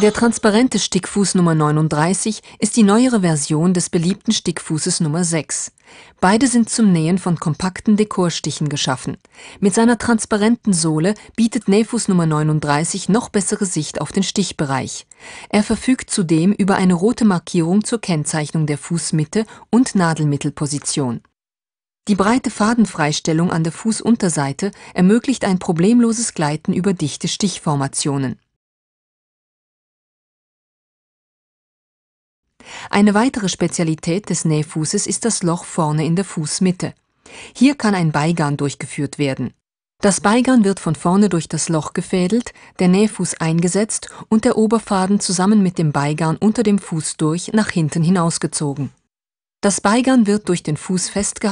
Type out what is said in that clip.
Der transparente Stickfuß Nummer 39 ist die neuere Version des beliebten Stickfußes Nummer 6. Beide sind zum Nähen von kompakten Dekorstichen geschaffen. Mit seiner transparenten Sohle bietet Nähfuß Nummer 39 noch bessere Sicht auf den Stichbereich. Er verfügt zudem über eine rote Markierung zur Kennzeichnung der Fußmitte und Nadelmittelposition. Die breite Fadenfreistellung an der Fußunterseite ermöglicht ein problemloses Gleiten über dichte Stichformationen. Eine weitere Spezialität des Nähfußes ist das Loch vorne in der Fußmitte. Hier kann ein Beigarn durchgeführt werden. Das Beigarn wird von vorne durch das Loch gefädelt, der Nähfuß eingesetzt und der Oberfaden zusammen mit dem Beigarn unter dem Fuß durch nach hinten hinausgezogen. Das Beigarn wird durch den Fuß festgehalten